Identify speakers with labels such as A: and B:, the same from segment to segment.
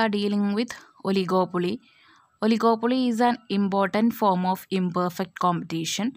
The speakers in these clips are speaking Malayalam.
A: are dealing with oligopoly. Oligopoly is an important form of imperfect competition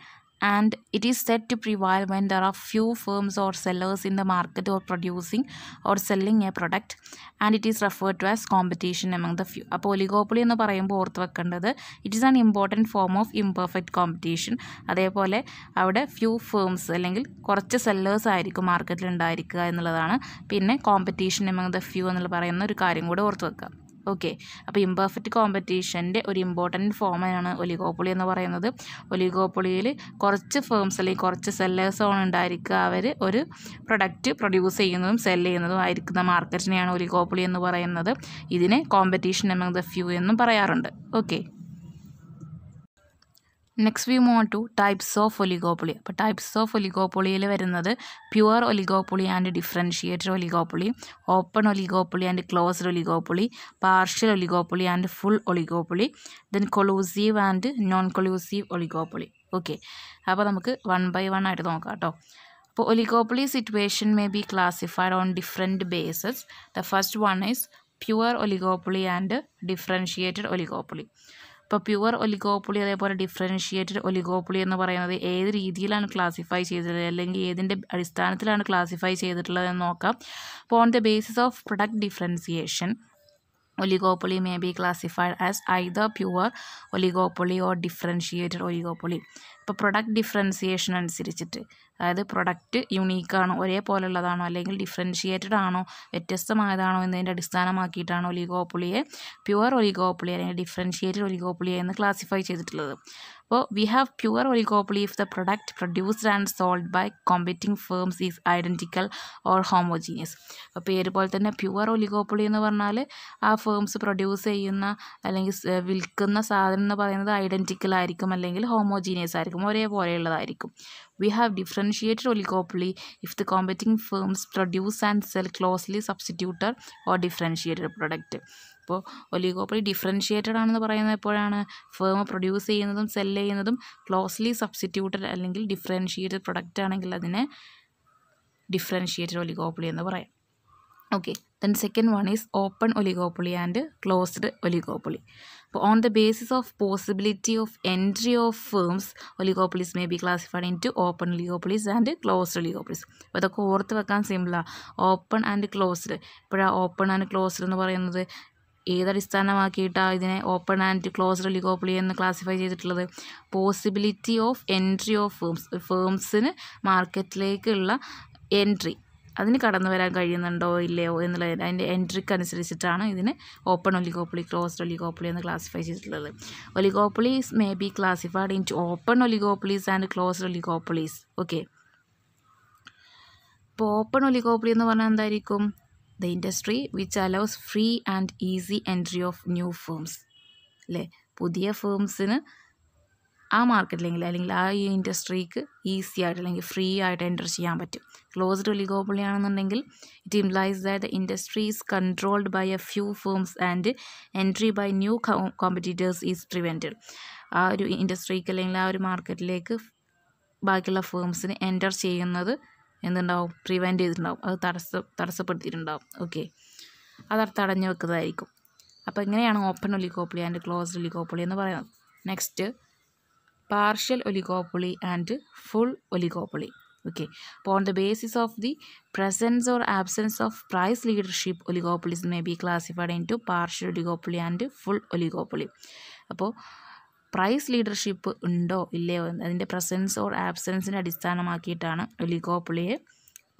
A: and it is said to prevail when there are few firms or sellers in the market or producing or selling a product and it is referred to as competition among the few അപ്പോൾ ഒലിഗോപ്പൊളി എന്ന് പറയുമ്പോൾ ഓർത്ത് വെക്കേണ്ടത് it is an important form of imperfect competition അതേപോലെ അവിടെ ഫ്യൂ ഫേംസ് അല്ലെങ്കിൽ കുറച്ച് സെല്ലേഴ്സ് ആയിരിക്കും മാർക്കറ്റിൽ ഉണ്ടായിരിക്കുക എന്നുള്ളതാണ് പിന്നെ കോമ്പറ്റീഷൻ എമംഗ് ദ ഫ്യൂ എന്നുള്ള പറയുന്ന ഒരു കാര്യം കൂടെ ഓർത്ത് വെക്കുക ഓക്കെ അപ്പോൾ ഇമ്പർഫെക്റ്റ് കോമ്പറ്റീഷൻ്റെ ഒരു ഇമ്പോർട്ടൻറ്റ് ഫോമാണ് ഒലിഗോപ്പൊളി എന്ന് പറയുന്നത് ഒലിഗോപ്പൊളിയിൽ കുറച്ച് ഫേംസ് അല്ലെങ്കിൽ കുറച്ച് സെല്ലേഴ്സാണ് ഉണ്ടായിരിക്കുക അവർ ഒരു പ്രൊഡക്റ്റ് പ്രൊഡ്യൂസ് ചെയ്യുന്നതും സെൽ ചെയ്യുന്നതും ആയിരിക്കുന്ന മാർക്കറ്റിനെയാണ് ഒലിഗോപ്പൊളി എന്ന് പറയുന്നത് ഇതിനെ കോമ്പറ്റീഷൻ എമംഗ് ദ ഫ്യൂ എന്നും പറയാറുണ്ട് okay next we move to types of oligopoly അപ്പോൾ ടൈപ്സ് ഓഫ് ഒലിഗോപ്പൊളിയിൽ വരുന്നത് pure oligopoly and differentiated oligopoly open oligopoly and closed oligopoly partial oligopoly and full oligopoly then collusive and non collusive oligopoly okay അപ്പോൾ നമുക്ക് വൺ ബൈ വൺ ആയിട്ട് നോക്കാം കേട്ടോ അപ്പോൾ oligopoly situation may be classified on different bases the first one is pure oligopoly and differentiated oligopoly ഇപ്പോൾ പ്യുവർ ഒലിഗോപ്പുളി അതേപോലെ ഡിഫറൻഷിയേറ്റഡ് ഒലിഗോപ്പുളി എന്ന് പറയുന്നത് ഏത് രീതിയിലാണ് ക്ലാസിഫൈ ചെയ്തത് അല്ലെങ്കിൽ ഏതിൻ്റെ അടിസ്ഥാനത്തിലാണ് ക്ലാസിഫൈ ചെയ്തിട്ടുള്ളത് എന്ന് നോക്കാം അപ്പോൾ on the basis of product differentiation oligopoly may be classified as either pure oligopoly or differentiated oligopoly ഇപ്പോൾ പ്രൊഡക്റ്റ് ഡിഫറൻസിയേഷൻ അനുസരിച്ചിട്ട് അതായത് പ്രൊഡക്റ്റ് യുണീക്കാണോ ഒരേപോലെയുള്ളതാണോ അല്ലെങ്കിൽ ഡിഫറൻഷിയേറ്റഡ് ആണോ വ്യത്യസ്തമായതാണോ എന്നതിൻ്റെ അടിസ്ഥാനമാക്കിയിട്ടാണ് ഒലിഗോപ്പൊളിയെ പ്യുവർ ഒലിഗോപ്പൊളി അല്ലെങ്കിൽ ഡിഫറൻഷിയേറ്റഡ് ഒലിഗോപ്പൊളിയെ എന്ന് ക്ലാസിഫൈ ചെയ്തിട്ടുള്ളത് അപ്പോൾ we have pure oligopoly if the product produced and sold by competing firms is identical or homogeneous അപ്പോൾ പേര് പോലെ തന്നെ പ്യുവർ ഒലിഗോപ്പളി എന്ന് പറഞ്ഞാൽ ആ ഫേംസ് പ്രൊഡ്യൂസ് ചെയ്യുന്ന അല്ലെങ്കിൽ വിൽക്കുന്ന സാധനം എന്ന് പറയുന്നത് ഐഡൻറ്റിക്കൽ ആയിരിക്കും അല്ലെങ്കിൽ ഹോമോജീനിയസ് ആയിരിക്കും ഒരേപോലെയുള്ളതായിരിക്കും We have differentiated oligopoly if the competing firms produce and sell closely substituted or differentiated product. അപ്പോൾ ഒലിഗോപ്പളി ഡിഫറൻഷിയേറ്റഡ് ആണെന്ന് പറയുന്നത് എപ്പോഴാണ് ഫേം പ്രൊഡ്യൂസ് ചെയ്യുന്നതും സെൽ ചെയ്യുന്നതും ക്ലോസ്ലി സബ്സ്റ്റിറ്റ്യൂട്ടഡ് അല്ലെങ്കിൽ ഡിഫറൻഷിയേറ്റഡ് പ്രൊഡക്റ്റ് ആണെങ്കിൽ അതിനെ ഡിഫറൻഷിയേറ്റഡ് ഒലിഗോപ്പളി എന്ന് പറയാം okay then second one is open oligopoly and closed oligopoly അപ്പോൾ on the basis of possibility of entry of firms oligopolies may be classified into open oligopolies and closed oligopolies അപ്പോൾ ഇതൊക്കെ ഓർത്ത് വെക്കാൻ സിമ്പിളാണ് ഓപ്പൺ ആൻഡ് ക്ലോസ്ഡ് ഇപ്പോഴാണ് ഓപ്പൺ ആൻഡ് ക്ലോസ്ഡ് എന്ന് പറയുന്നത് ഏതടിസ്ഥാനമാക്കിയിട്ടാണ് ഇതിനെ ഓപ്പൺ ആൻഡ് ക്ലോസ്ഡ് ഒലിഗോപ്പൊളി എന്ന് ക്ലാസിഫൈ ചെയ്തിട്ടുള്ളത് possibility of entry of firms ഫേംസിന് മാർക്കറ്റിലേക്കുള്ള എൻട്രി അതിന് കടന്നു വരാൻ കഴിയുന്നുണ്ടോ ഇല്ലയോ എന്നുള്ളത് അതിൻ്റെ എൻട്രിക്ക് അനുസരിച്ചിട്ടാണ് ഇതിന് ഓപ്പൺ ഒലിഗോപ്പൊളി ക്ലോസ്ഡ് ഒലിഗോപ്പൊളി എന്ന് ക്ലാസിഫൈ ചെയ്തിട്ടുള്ളത് oligopolies may be classified in open oligopolies and closed oligopolies okay ഇപ്പോൾ ഓപ്പൺ ഒലിഗോപ്പൊളി എന്ന് പറഞ്ഞാൽ എന്തായിരിക്കും the industry which allows free and easy entry of new firms അല്ലേ പുതിയ ഫേംസിന് ആ മാർക്കറ്റിലെങ്കിൽ അല്ലെങ്കിൽ ആ ഈ ഇൻഡസ്ട്രിക്ക് ഈസി ആയിട്ട് അല്ലെങ്കിൽ ഫ്രീ ആയിട്ട് എൻ്റർ ചെയ്യാൻ പറ്റും ക്ലോസ്ഡ് ഒലിഗോപൊളി ആണെന്നുണ്ടെങ്കിൽ it implies that the industry is controlled by a few firms and entry by new competitors is prevented ആ ഒരു ഇൻഡസ്ട്രിക്ക് അല്ലെങ്കിൽ ആ ഒരു മാർക്കറ്റിലേക്ക് ബാക്കിയുള്ള ഫേംസിന് എൻ്റർ ചെയ്യുന്നത് എന്തുണ്ടാവും പ്രിവെൻറ്റ് ചെയ്തിട്ടുണ്ടാവും അത് തടസ്സ തടസ്സപ്പെടുത്തിയിട്ടുണ്ടാവും ഓക്കെ അത് തടഞ്ഞു വെക്കുന്നതായിരിക്കും അപ്പോൾ ഇങ്ങനെയാണ് open oligopoly and closed oligopoly എന്ന് പറയുന്നത് next partial oligopoly and full oligopoly okay അപ്പോൾ on the basis of the presence or absence of price leadership oligopolies may be classified into partial oligopoly and full oligopoly അപ്പോൾ പ്രൈസ് ലീഡർഷിപ്പ് ഉണ്ടോ ഇല്ലയോ അതിൻ്റെ പ്രസൻസ് ഓർ ആബ്സെൻസിനെ അടിസ്ഥാനമാക്കിയിട്ടാണ് ഒലിഗോപ്പൊളിയെ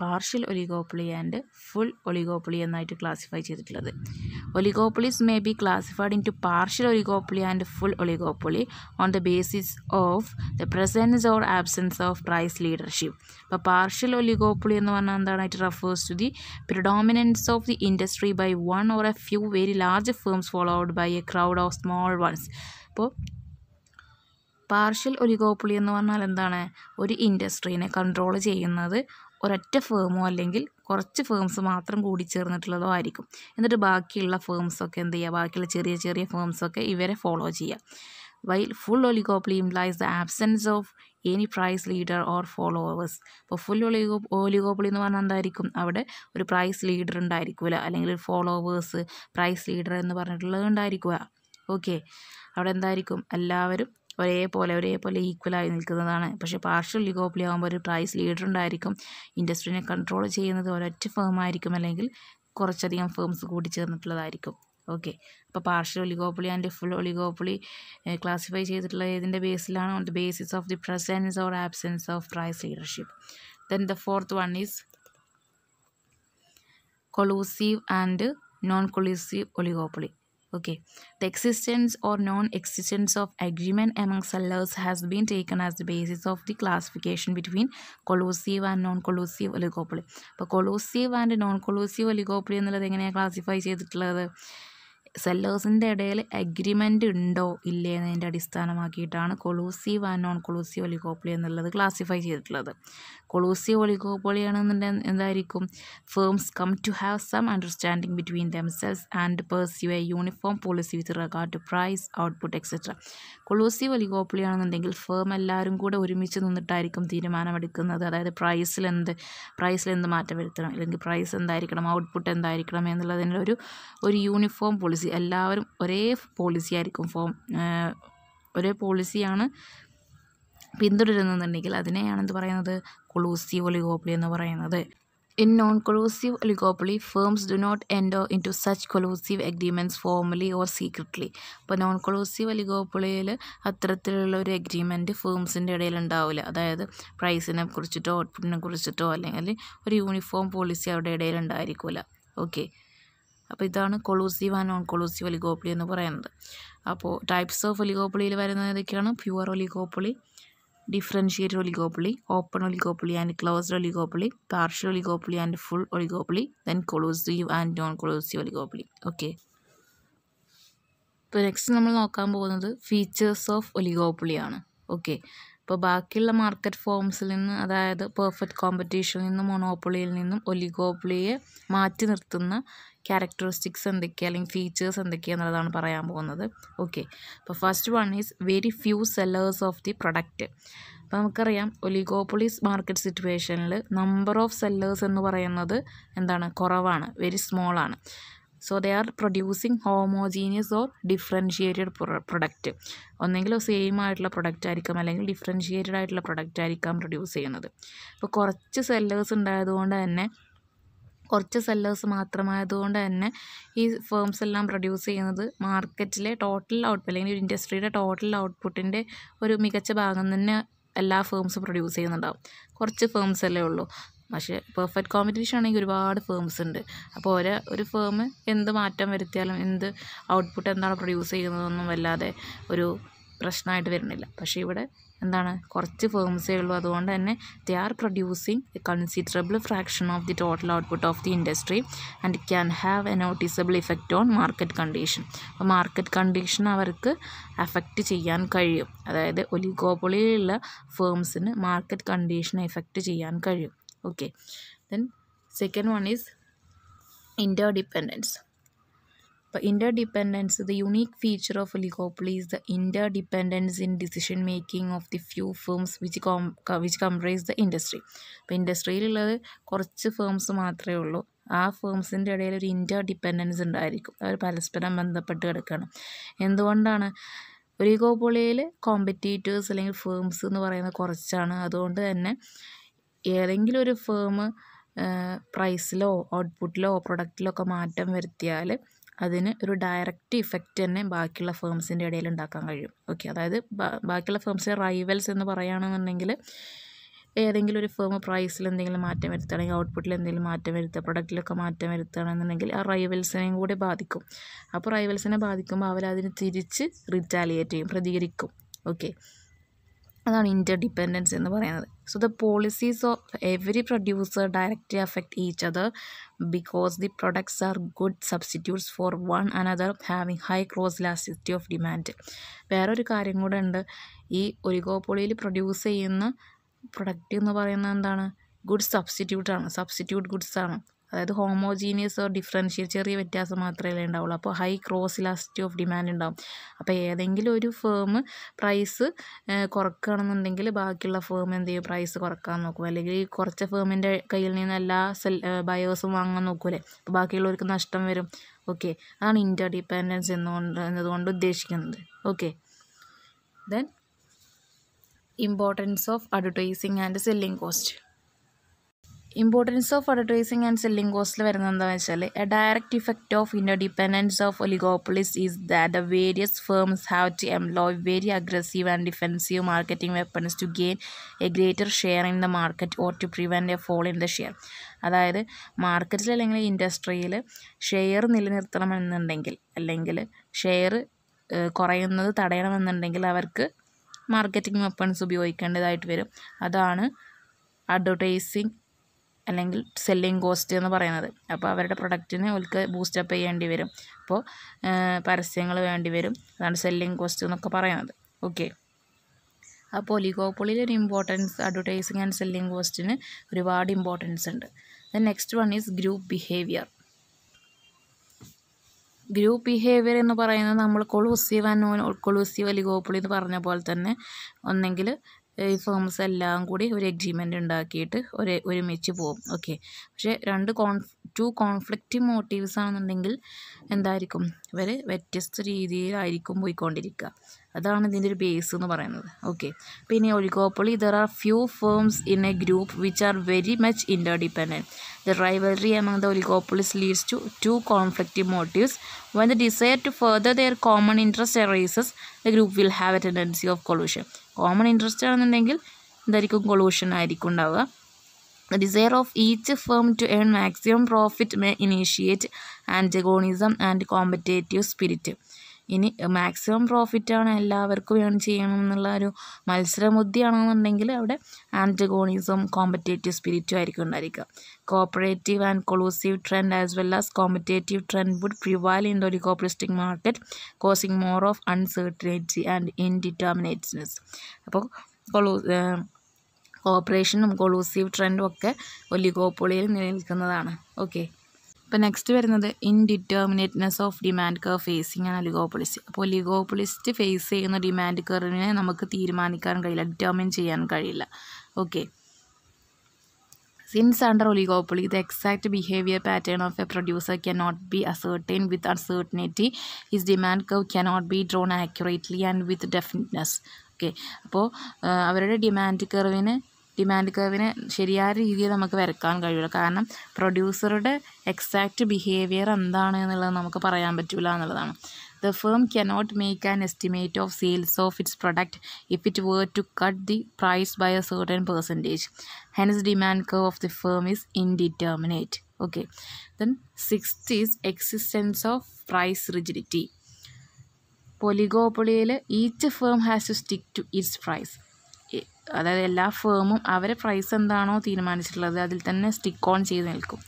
A: partial oligopoly and full oligopoly എന്നായിട്ട് ക്ലാസിഫൈ ചെയ്തിട്ടുള്ളത് oligopolies may be classified into partial oligopoly and full oligopoly on the basis of the presence or absence of price leadership അപ്പോൾ പാർഷ്യൽ ഒലിഗോപ്ലി എന്ന് പറഞ്ഞാൽ എന്താണ് it refers to the predominance of the industry by one or a few very large firms followed by a crowd of small ones അപ്പോൾ പാർഷ്യൽ ഒലിഗോപ്പുളി എന്ന് പറഞ്ഞാൽ എന്താണ് ഒരു ഇൻഡസ്ട്രീനെ കൺട്രോൾ ചെയ്യുന്നത് ഒരൊറ്റ ഫേമോ അല്ലെങ്കിൽ കുറച്ച് ഫേംസ് മാത്രം കൂടി ചേർന്നിട്ടുള്ളതോ ആയിരിക്കും എന്നിട്ട് ബാക്കിയുള്ള ഫേംസൊക്കെ എന്ത് ചെയ്യുക ബാക്കിയുള്ള ചെറിയ ചെറിയ ഫേംസൊക്കെ ഇവരെ ഫോളോ ചെയ്യുക while full oligopoly implies the absence of any price leader or followers അപ്പോൾ ഫുൾ ഒലിഗോ ഒലിഗോപ്പൊളി എന്ന് പറഞ്ഞാൽ എന്തായിരിക്കും അവിടെ ഒരു പ്രൈസ് ലീഡർ ഉണ്ടായിരിക്കില്ല അല്ലെങ്കിൽ ഒരു ഫോളോവേഴ്സ് പ്രൈസ് ലീഡർ എന്ന് പറഞ്ഞിട്ടുള്ളത് ഉണ്ടായിരിക്കുക ഓക്കെ അവിടെ എന്തായിരിക്കും എല്ലാവരും ഒരേപോലെ ഒരേപോലെ ഈക്വലായി നിൽക്കുന്നതാണ് പക്ഷേ പാർഷ്യൽ ലിഗോപ്ലി ആകുമ്പോൾ ഒരു പ്രൈസ് ലീഡർ ഉണ്ടായിരിക്കും ഇൻഡസ്ട്രീനെ കൺട്രോൾ ചെയ്യുന്നത് ഒരൊറ്റ ഫേം ആയിരിക്കും അല്ലെങ്കിൽ കുറച്ചധികം ഫേംസ് കൂടി ചേർന്നിട്ടുള്ളതായിരിക്കും ഓക്കെ അപ്പോൾ partial oligopoly and full oligopoly classify ചെയ്തിട്ടുള്ള ഏതിൻ്റെ ബേസിലാണ് on the basis of the presence or absence of price leadership then the fourth one is collusive and non collusive oligopoly okay the existence or non existence of agreement among sellers has been taken as the basis of the classification between collusive and non collusive oligopoly അപ്പോൾ collusive and non collusive oligopoly എന്നുള്ളത് എങ്ങനെയാണ് ക്ലാസിഫൈ ചെയ്തിട്ടുള്ളത് സെല്ലേഴ്സിൻ്റെ ഇടയിൽ അഗ്രിമെൻ്റ് ഉണ്ടോ ഇല്ലേ എന്നതിൻ്റെ അടിസ്ഥാനമാക്കിയിട്ടാണ് collusive and non collusive oligopoly എന്നുള്ളത് ക്ലാസിഫൈ ചെയ്തിട്ടുള്ളത് കൊളോസിയോ ഒളിഗോപോളിയാണെന്നുണ്ടെങ്കിൽ എന്തായിരിക്കും firms come to have some understanding between themselves and pursue a uniform policy with regard to price output etcetera collusive ഒളിഗോപ്പൊളിയാണെന്നുണ്ടെങ്കിൽ ഫേം എല്ലാവരും കൂടെ ഒരുമിച്ച് നിന്നിട്ടായിരിക്കും തീരുമാനമെടുക്കുന്നത് അതായത് പ്രൈസിൽ എന്ത് പ്രൈസിൽ എന്ത് മാറ്റം വരുത്തണം അല്ലെങ്കിൽ പ്രൈസ് എന്തായിരിക്കണം ഔട്ട്പുട്ട് എന്തായിരിക്കണം എന്നുള്ളതിൻ്റെ ഒരു ഒരു യൂണിഫോം പോളിസി എല്ലാവരും ഒരേ പോളിസി ആയിരിക്കും ഫോം ഒരേ പോളിസിയാണ് പിന്തുടരുന്നുണ്ടെങ്കിൽ അതിനെയാണ് പറയുന്നത് കൊളൂസീവ് ഒലിഗോപ്ലി എന്ന് പറയുന്നത് in non collusive oligopoly firms do not enter into such collusive agreements formally or secretly അപ്പോൾ നോൺ കൊളൂസീവ് ഒലിഗോപ്ലിയിൽ അത്തരത്തിലുള്ള ഒരു അഗ്രിമെൻറ്റ് ഫേംസിൻ്റെ ഇടയിൽ ഉണ്ടാവില്ല അതായത് പ്രൈസിനെ കുറിച്ചിട്ടോ ഔട്ട്പുട്ടിനെ കുറിച്ചിട്ടോ അല്ലെങ്കിൽ ഒരു യൂണിഫോം പോളിസി അവരുടെ ഇടയിൽ ഉണ്ടായിരിക്കില്ല ഓക്കെ അപ്പോൾ ഇതാണ് collusive and non collusive oligopoly എന്ന് പറയുന്നത് അപ്പോൾ ടൈപ്സ് ഓഫ് ഒലിഗോപ്പൊളിയിൽ വരുന്നത് ഏതൊക്കെയാണ് pure oligopoly differentiate oligopoly open oligopoly and closed oligopoly partial oligopoly and full oligopoly then collusive and non collusive oligopoly okay ഇപ്പോൾ നെക്സ്റ്റ് നമ്മൾ നോക്കാൻ പോകുന്നത് ഫീച്ചേഴ്സ് ഓഫ് ഒലിഗോപ്ലി ആണ് ഓക്കെ ഇപ്പോൾ ബാക്കിയുള്ള മാർക്കറ്റ് ഫോംസിൽ നിന്ന് അതായത് പെർഫെക്റ്റ് കോമ്പറ്റീഷനിൽ നിന്ന് മൊണോപ്പൊളിയിൽ നിന്നും ഒലിഗോപ്പൊളിയെ മാറ്റി നിർത്തുന്ന ക്യാരക്ടറിസ്റ്റിക്സ് എന്തൊക്കെയാണ് അല്ലെങ്കിൽ ഫീച്ചേഴ്സ് എന്തൊക്കെയാണെന്നുള്ളതാണ് പറയാൻ പോകുന്നത് ഓക്കെ അപ്പോൾ first one is very few sellers of the product അപ്പോൾ നമുക്കറിയാം ഒലിഗോപ്പൊളീസ് മാർക്കറ്റ് സിറ്റുവേഷനിൽ നമ്പർ ഓഫ് സെല്ലേഴ്സ് എന്ന് പറയുന്നത് എന്താണ് കുറവാണ് വെരി സ്മോളാണ് so they are producing homogeneous or differentiated product ഒന്നെങ്കിൽ സെയിം ആയിട്ടുള്ള പ്രൊഡക്റ്റ് ആയിരിക്കാം അല്ലെങ്കിൽ ഡിഫറൻഷിയേറ്റഡ് ആയിട്ടുള്ള പ്രൊഡക്റ്റ് ആയിരിക്കാം പ്രൊഡ്യൂസ് ചെയ്യുന്നത് അപ്പോൾ കുറച്ച് സെല്ലേഴ്സ് ഉണ്ടായതുകൊണ്ട് തന്നെ കുറച്ച് സെല്ലേഴ്സ് മാത്രമായതുകൊണ്ട് തന്നെ ഈ ഫേംസ് എല്ലാം പ്രൊഡ്യൂസ് ചെയ്യുന്നത് മാർക്കറ്റിലെ ടോട്ടൽ ഔട്ട്പുട്ട് അല്ലെങ്കിൽ ഒരു ഇൻഡസ്ട്രിയുടെ ടോട്ടൽ ഔട്ട്പുട്ടിൻ്റെ ഒരു മികച്ച ഭാഗം തന്നെ എല്ലാ ഫേംസും പ്രൊഡ്യൂസ് ചെയ്യുന്നുണ്ടാവും കുറച്ച് ഫേംസ് അല്ലേ ഉള്ളൂ പക്ഷേ പെർഫെക്റ്റ് കോമ്പറ്റീഷൻ ആണെങ്കിൽ ഒരുപാട് ഫേംസ് ഉണ്ട് അപ്പോൾ ഓരോ ഒരു ഫേം എന്ത് മാറ്റം വരുത്തിയാലും എന്ത് ഔട്ട്പുട്ട് എന്താണ് പ്രൊഡ്യൂസ് ചെയ്യുന്നതൊന്നും വല്ലാതെ ഒരു പ്രശ്നമായിട്ട് വരുന്നില്ല പക്ഷേ ഇവിടെ എന്താണ് കുറച്ച് ഫേംസേ ഉള്ളൂ അതുകൊണ്ട് തന്നെ they are producing a considerable fraction of the total output of the industry and can have a noticeable effect on market condition അപ്പോൾ മാർക്കറ്റ് കണ്ടീഷൻ അവർക്ക് അഫക്റ്റ് ചെയ്യാൻ കഴിയും അതായത് ഒലിഗോപൊളിയിലുള്ള ഫേംസിന് മാർക്കറ്റ് കണ്ടീഷനെ എഫക്റ്റ് ചെയ്യാൻ കഴിയും okay then second one is interdependence അപ്പോൾ interdependence the unique feature of oligopoly is the interdependence in decision making of the few firms which com which comprise the industry അപ്പോൾ ഇൻഡസ്ട്രിയിലുള്ളത് കുറച്ച് ഫേംസ് മാത്രമേ ഉള്ളൂ ആ ഫേംസിൻ്റെ ഇടയിൽ ഒരു ഇൻ്റർഡിപ്പെൻഡൻസ് ഉണ്ടായിരിക്കും അവർ പരസ്പരം ബന്ധപ്പെട്ട് കിടക്കണം എന്തുകൊണ്ടാണ് ഒരു ഗോപോളിയയിൽ കോമ്പറ്റീറ്റേഴ്സ് അല്ലെങ്കിൽ ഫേംസ് എന്ന് പറയുന്നത് കുറച്ചാണ് അതുകൊണ്ട് തന്നെ ഏതെങ്കിലും ഒരു ഫേം പ്രൈസിലോ ഔട്ട്പുട്ടിലോ പ്രൊഡക്റ്റിലോ ഒക്കെ മാറ്റം വരുത്തിയാൽ അതിന് ഒരു ഡയറക്റ്റ് ഇഫക്റ്റ് തന്നെ ബാക്കിയുള്ള ഫേംസിൻ്റെ ഇടയിൽ ഉണ്ടാക്കാൻ കഴിയും ഓക്കെ അതായത് ബാക്കിയുള്ള ഫേംസിൻ്റെ റൈവൽസ് എന്ന് പറയുകയാണെന്നുണ്ടെങ്കിൽ ഏതെങ്കിലും ഒരു ഫേം പ്രൈസിൽ എന്തെങ്കിലും മാറ്റം വരുത്തുകയാണെങ്കിൽ ഔട്ട്പുട്ടിൽ എന്തെങ്കിലും മാറ്റം വരുത്തുക പ്രൊഡക്റ്റിലൊക്കെ മാറ്റം വരുത്തുകയാണെന്നുണ്ടെങ്കിൽ ആ റൈവൽസിനെയും കൂടി ബാധിക്കും അപ്പോൾ റൈവൽസിനെ ബാധിക്കുമ്പോൾ അവരതിന് തിരിച്ച് റിറ്റാലിയേറ്റ് ചെയ്യും പ്രതികരിക്കും ഓക്കെ അതാണ് ഇൻ്റർ ഡിപ്പെൻഡൻസ് എന്ന് പറയുന്നത് so the policies of every producer directly affect each other because the products are good substitutes for one another having high cross elasticity of demand വേറൊരു കാര്യം കൂടെ ഉണ്ട് ഈ ഒലിഗോപ്പൊളിയിൽ പ്രൊഡ്യൂസ് ചെയ്യുന്ന പ്രൊഡക്റ്റ് എന്ന് പറയുന്നത് എന്താണ് ഗുഡ് സബ്സ്റ്റിറ്റ്യൂട്ടാണ് സബ്സ്റ്റിറ്റ്യൂട്ട് ഗുഡ്സാണ് അതായത് ഹോമോജീനിയസ് ഓർ ഡിഫറൻഷ്യൽ ചെറിയ വ്യത്യാസം മാത്രമേ ഉണ്ടാവുള്ളൂ അപ്പോൾ high cross elasticity of demand ഉണ്ടാവും അപ്പോൾ ഏതെങ്കിലും ഒരു ഫേം പ്രൈസ് കുറക്കുകയാണെന്നുണ്ടെങ്കിൽ ബാക്കിയുള്ള ഫേം എന്ത് ചെയ്യും പ്രൈസ് കുറക്കാൻ നോക്കും അല്ലെങ്കിൽ കുറച്ച ഫേമിൻ്റെ കയ്യിൽ നിന്ന് എല്ലാ സെൽ ബയേഴ്സും വാങ്ങാൻ നോക്കൂലേ അപ്പോൾ ബാക്കിയുള്ളവർക്ക് നഷ്ടം വരും ഓക്കെ അതാണ് ഇൻ്റർ ഡിപ്പെൻഡൻസ് എന്നുകൊണ്ട് എന്നതുകൊണ്ട് ഉദ്ദേശിക്കുന്നത് okay then importance of advertising and selling cost importance of advertising and selling കോസ്റ്റിൽ വരുന്നത് എന്താണെന്ന് വെച്ചാൽ a direct effect of interdependence of oligopolies is that the various firms have to employ very aggressive and defensive marketing weapons to gain a greater share in the market or to prevent a fall in the share അതായത് മാർക്കറ്റിൽ അല്ലെങ്കിൽ ഇൻഡസ്ട്രിയിൽ ഷെയർ നിലനിർത്തണമെന്നുണ്ടെങ്കിൽ അല്ലെങ്കിൽ ഷെയർ കുറയുന്നത് തടയണമെന്നുണ്ടെങ്കിൽ അവർക്ക് മാർക്കറ്റിംഗ് വെപ്പൺസ് ഉപയോഗിക്കേണ്ടതായിട്ട് വരും അതാണ് അഡ്വർടൈസിങ് അല്ലെങ്കിൽ സെല്ലിംഗ് കോസ്റ്റ് എന്ന് പറയുന്നത് അപ്പോൾ അവരുടെ പ്രൊഡക്റ്റിന് അവർക്ക് ബൂസ്റ്റപ്പ് ചെയ്യേണ്ടി വരും അപ്പോൾ പരസ്യങ്ങൾ വേണ്ടി വരും അതാണ് സെല്ലിംഗ് കോസ്റ്റ് എന്നൊക്കെ പറയുന്നത് ഓക്കെ അപ്പോൾ ഒലിഗോപ്പൊളിയിൽ ഒരു ഇമ്പോർട്ടൻസ് അഡ്വർടൈസിങ് ആൻഡ് സെല്ലിംഗ് കോസ്റ്റിന് ഒരുപാട് ഇമ്പോർട്ടൻസ് ഉണ്ട് then next one is group behaviour group behaviour എന്ന് പറയുന്നത് നമ്മൾ കൊളൂസീവ് ആൻഡ് കൊളൂസീവ് ഒലിഗോപ്പൊളി എന്ന് പറഞ്ഞ പോലെ തന്നെ ഒന്നെങ്കിൽ ഈ ഫേംസ് എല്ലാം കൂടി ഒരു എഗ്രിമെൻ്റ് ഉണ്ടാക്കിയിട്ട് ഒരേ ഒരുമിച്ച് പോകും ഓക്കെ പക്ഷേ രണ്ട് കോൺഫ് ടു കോൺഫ്ലിക്റ്റിംഗ് മോട്ടീവ്സ് ആണെന്നുണ്ടെങ്കിൽ എന്തായിരിക്കും ഇവർ വ്യത്യസ്ത രീതിയിലായിരിക്കും പോയിക്കൊണ്ടിരിക്കുക അതാണ് ഇതിൻ്റെ ഒരു ബേസ് എന്ന് പറയുന്നത് ഓക്കെ പിന്നെ oligopoly there are few firms in a group which are very much interdependent the rivalry among the oligopolies leads to to conflictive motives when the desire to further their common interest arises the group will have a tendency of collusion common interest ആണെന്നുണ്ടെങ്കിൽ എന്തായിരിക്കും കൊളൂഷൻ ആയിരിക്കും ഉണ്ടാവുക the desire of each firm to earn maximum profit may initiate antagonism and competitive spirit ഇനി മാക്സിമം പ്രോഫിറ്റാണ് എല്ലാവർക്കും ഏൺ ചെയ്യണം എന്നുള്ള ഒരു മത്സരബുദ്ധിയാണെന്നുണ്ടെങ്കിൽ അവിടെ ആൻറ്റഗോണിസം കോമ്പറ്റേറ്റീവ് സ്പിരിറ്റും ആയിരിക്കും ഉണ്ടായിരിക്കുക cooperative and collusive trend as well as competitive trend would prevail in the oligopolistic market causing more of uncertainty and indeterminateness അപ്പോൾ കൊളൂ കോപ്പറേഷനും കൊളൂസീവ് ട്രെൻഡും ഒക്കെ ഒലിഗോപ്പൊളിയിൽ നിലനിൽക്കുന്നതാണ് ഓക്കെ ഇപ്പം നെക്സ്റ്റ് വരുന്നത് indeterminateness of demand curve facing ആണ് ലിഗോപൊളിസ്റ്റ് അപ്പോൾ ലിഗോപൊളിസ്റ്റ് ഫേസ് ചെയ്യുന്ന ഡിമാൻഡ് കറിനെ നമുക്ക് തീരുമാനിക്കാൻ കഴിയില്ല ഡിറ്റർമിൻ ചെയ്യാൻ കഴിയില്ല okay since under oligopoly the exact behaviour pattern of a producer can not be ascertain with uncertainty his demand curve can not be drawn accurately and with definiteness okay അപ്പോൾ അവരുടെ ഡിമാൻഡ് കർവിന് ഡിമാൻഡ് കർവിനെ ശരിയായ രീതിയിൽ നമുക്ക് വരക്കാൻ കഴിയില്ല കാരണം പ്രൊഡ്യൂസറുടെ എക്സാക്റ്റ് ബിഹേവിയർ എന്താണ് എന്നുള്ളത് നമുക്ക് പറയാൻ പറ്റില്ല എന്നുള്ളതാണ് the firm cannot make an estimate of sales of its product if it were to cut the price by a certain percentage hence demand curve of the firm is indeterminate okay then sixth is existence of price rigidity പൊലിഗോപൊളിയിൽ each firm has to stick to its price അതായത് എല്ലാ ഫേമും അവരെ പ്രൈസ് എന്താണോ തീരുമാനിച്ചിട്ടുള്ളത് അതിൽ തന്നെ സ്റ്റിക്ക് ഓൺ ചെയ്ത് നിൽക്കും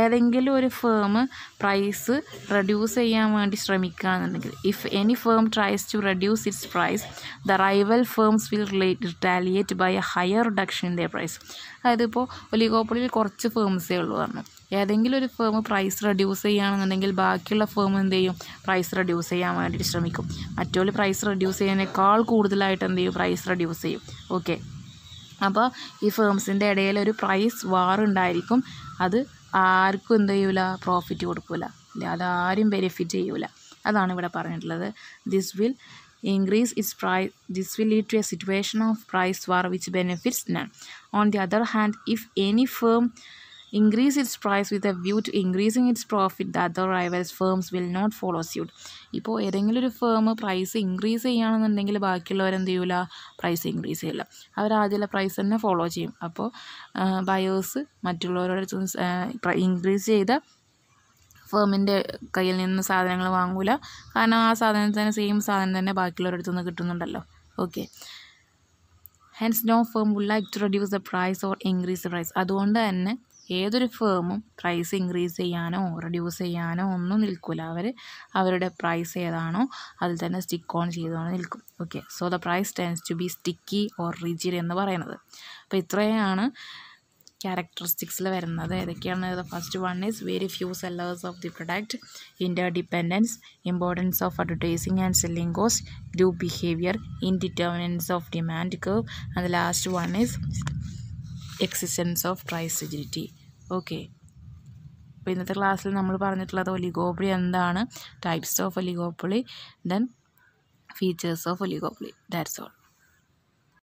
A: ഏതെങ്കിലും ഒരു ഫേം പ്രൈസ് റെഡ്യൂസ് ചെയ്യാൻ വേണ്ടി ശ്രമിക്കുകയാണെന്നുണ്ടെങ്കിൽ if any firm tries to reduce its price the rival firms will retaliate by a higher reduction in the price അതായത് ഇപ്പോൾ ഒലിഗോപ്പൊളിയിൽ കുറച്ച് ഫേംസേ ഉള്ളൂ പറഞ്ഞു ഏതെങ്കിലും ഒരു ഫേം പ്രൈസ് റെഡ്യൂസ് ചെയ്യുകയാണെന്നുണ്ടെങ്കിൽ ബാക്കിയുള്ള ഫേം എന്ത് ചെയ്യും പ്രൈസ് റെഡ്യൂസ് ചെയ്യാൻ വേണ്ടിയിട്ട് ശ്രമിക്കും മറ്റൊരു പ്രൈസ് റെഡ്യൂസ് ചെയ്യുന്നതിനേക്കാൾ കൂടുതലായിട്ട് എന്ത് ചെയ്യും പ്രൈസ് റെഡ്യൂസ് ചെയ്യും ഓക്കെ അപ്പോൾ ഈ ഫേംസിൻ്റെ ഇടയിൽ ഒരു പ്രൈസ് വാർ ഉണ്ടായിരിക്കും അത് ആർക്കും എന്ത് ചെയ്യൂല പ്രോഫിറ്റ് കൊടുക്കില്ല അതാരും ബെനിഫിറ്റ് ചെയ്യൂല അതാണ് ഇവിടെ പറഞ്ഞിട്ടുള്ളത് this will increase its price this will lead to a situation of price war which benefits none on the other hand if any firm increase its price with a view to increasing its profit the other rivals firms will not follow suit ഇപ്പോൾ ഏതെങ്കിലും ഒരു ഫേം പ്രൈസ് ഇൻക്രീസ് ചെയ്യുകയാണെന്നുണ്ടെങ്കിൽ ബാക്കിയുള്ളവരെന്ത് ചെയ്യൂല പ്രൈസ് ഇൻക്രീസ് ചെയ്യില്ല അവർ ആദ്യമുള്ള പ്രൈസ് തന്നെ ഫോളോ ചെയ്യും അപ്പോൾ ബയേഴ്സ് മറ്റുള്ളവരോട് ഇൻക്രീസ് ചെയ്ത ഫേമിൻ്റെ കയ്യിൽ നിന്ന് സാധനങ്ങൾ വാങ്ങൂല കാരണം ആ സാധനം തന്നെ സെയിം സാധനം തന്നെ ബാക്കിയുള്ളവരുടെ അടുത്തുനിന്ന് കിട്ടുന്നുണ്ടല്ലോ okay hence no firm would like to reduce the price or increase the price അതുകൊണ്ട് തന്നെ ഏതൊരു ഫേമും പ്രൈസ് ഇൻക്രീസ് ചെയ്യാനോ റെഡ്യൂസ് ചെയ്യാനോ ഒന്നും നിൽക്കില്ല അവർ അവരുടെ പ്രൈസ് ഏതാണോ അതിൽ തന്നെ സ്റ്റിക്ക് ഓൺ ചെയ്തുകൊണ്ട് നിൽക്കും okay so the price tends to be sticky or rigid എന്ന് പറയുന്നത് അപ്പോൾ ഇത്രയാണ് ക്യാരക്ടറിസ്റ്റിക്സിൽ വരുന്നത് ഏതൊക്കെയാണ് the first one is very few sellers of the product interdependence importance of advertising and selling cost group behaviour indeterminance of demand curve and last one is existence of price സെജിലിറ്റി ഓക്കെ അപ്പോൾ ഇന്നത്തെ ക്ലാസ്സിൽ നമ്മൾ പറഞ്ഞിട്ടുള്ളത് ഒലിഗോപ്ലി എന്താണ് types of oligopoly then features of oligopoly that's all